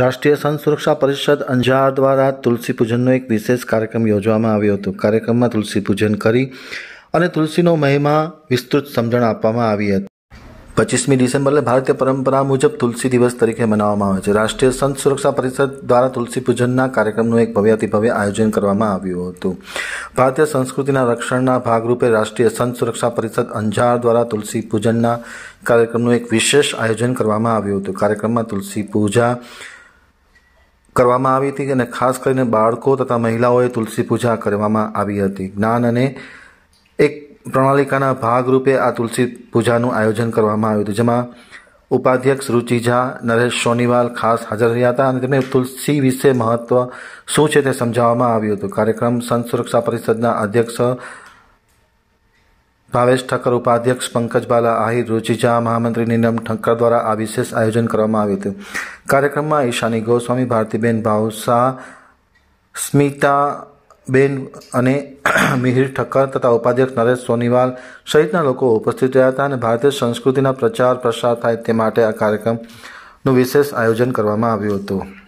રાષ્ટ્રીય સન સુરક્ષા પરિષદ અંજાર દ્વારા તુલસી પૂજનનો એક વિશેષ કાર્યક્રમ યોજવામાં આવ્યો હતો કાર્યક્રમમાં તુલસી પૂજન કરી અને તુલસીનો મહિમા વિસ્તૃત સમજણ આપવામાં આવી હતી પચીસમી ડિસેમ્બરને ભારતીય પરંપરા મુજબ તુલસી દિવસ તરીકે મનાવવામાં આવે છે રાષ્ટ્રીય સંત સુરક્ષા પરિષદ દ્વારા તુલસી પૂજનના કાર્યક્રમનું એક ભવ્યાતિભવ્ય આયોજન કરવામાં આવ્યું હતું ભારતીય સંસ્કૃતિના રક્ષણના ભાગરૂપે રાષ્ટ્રીય સંત સુરક્ષા પરિષદ અંજાર દ્વારા તુલસી પૂજનના કાર્યક્રમનું એક વિશેષ આયોજન કરવામાં આવ્યું હતું કાર્યક્રમમાં તુલસી પૂજા કરવામાં આવી હતી અને ખાસ કરીને બાળકો તથા મહિલાઓએ તુલસી પૂજા કરવામાં આવી હતી જ્ઞાન અને એક પ્રણાલિકાના ભાગરૂપે આ તુલસી પૂજાનું આયોજન કરવામાં આવ્યું હતું જેમાં ઉપાધ્યક્ષ રુચિ નરેશ સોનીવાલ ખાસ હાજર રહ્યા હતા અને તેમને તુલસી વિશે મહત્વ શું છે તે સમજાવવામાં આવ્યું હતું કાર્યક્રમ સંત સુરક્ષા પરિષદના અધ્યક્ષ ભાવેશ ઠક્કર ઉપાધ્યક્ષ પંકજબાલા આહિર રુચિજા મહામંત્રી નીલમ ઠક્કર દ્વારા આ વિશેષ આયોજન કરવામાં આવ્યું હતું કાર્યક્રમમાં ઈશાની ગોસ્વામી ભારતીબેન ભાવસા સ્મિતાબેન અને મિહિર ઠક્કર તથા ઉપાધ્યક્ષ નરેશ સોનીવાલ સહિતના લોકો ઉપસ્થિત રહ્યા હતા અને ભારતીય સંસ્કૃતિના પ્રચાર પ્રસાર થાય તે માટે આ કાર્યક્રમનું વિશેષ આયોજન કરવામાં આવ્યું હતું